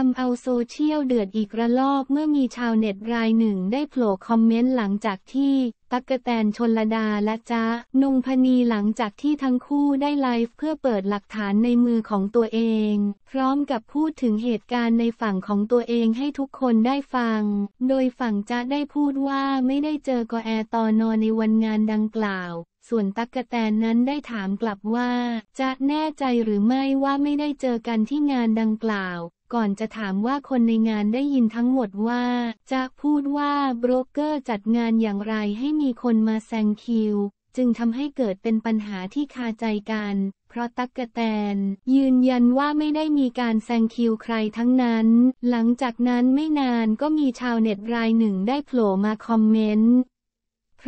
ทำเอาโซเชียลเดือดอีกระลอกเมื่อมีชาวเน็ตรายหนึ่งได้โผล่คอมเมนต์หลังจากที่ ตั๊กแตนชนลดาและจ้านงพนีหลังจากที่ทั้งคู่ได้ไลฟ์ เพื่อเปิดหลักฐานในมือของตัวเอง พร้อมกับพูดถึงเหตุการณ์ในฝั่งของตัวเองให้ทุกคนได้ฟัง โดยฝั่งจ้าได้พูดว่าไม่ได้เจอกอแอตอนอในวันงานดังกล่าว ส่วนตักกแตนนั้นได้ถามกลับว่าจะแน่ใจหรือไม่ว่าไม่ได้เจอกันที่งานดังกล่าวก่อนจะถามว่าคนในงานได้ยินทั้งหมดว่า จะพูดว่าโบรกเกอร์จัดงานอย่างไรให้มีคนมาแซงคิว จึงทำให้เกิดเป็นปัญหาที่คาใจกัน เพราะตักกะแตน ยืนยันว่าไม่ได้มีการแซงคิวใครทั้งนั้น หลังจากนั้นไม่นานก็มีชาวเน็ตรายหนึ่งได้โผล่มาคอมเมนต์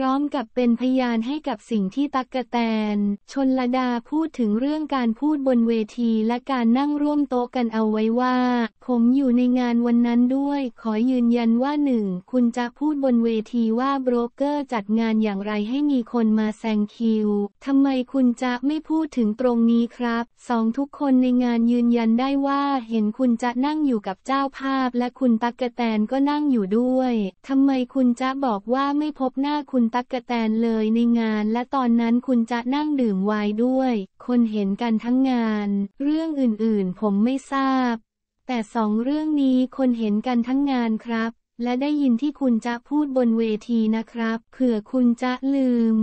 พร้อมกับเป็นพยานให้กับสิ่งที่ตักกะแตน ชนลดาพูดถึงเรื่องการพูดบนเวทีและการนั่งร่วมโต๊ะกันเอาไว้ว่าผมอยู่ในงานวันนั้นด้วย ขอยืนยันว่าหนึ่ง คุณจะพูดบนเวทีว่าโบรกเกอร์จัดงานอย่างไรให้มีคนมาแซงคิว ทำไมคุณจะไม่พูดถึงตรงนี้ครับ สองทุกคนในงานยืนยันได้ว่าเห็นคุณจะนั่งอยู่กับเจ้าภาพ และคุณตักกะแตนก็นั่งอยู่ด้วย ทำไมคุณจะบอกว่าไม่พบหน้าคุณตักกะแตนเลยในงาน และตอนนั้นคุณจะนั่งดื่มไวน์ด้วย คนเห็นกันทั้งงาน เรื่องอื่นๆ ผมไม่ทราบแต่สองเรื่องนี้คนเห็นกันทั้งงานครับ และได้ยินที่คุณจะพูดบนเวทีนะครับ เผื่อคุณจะลืม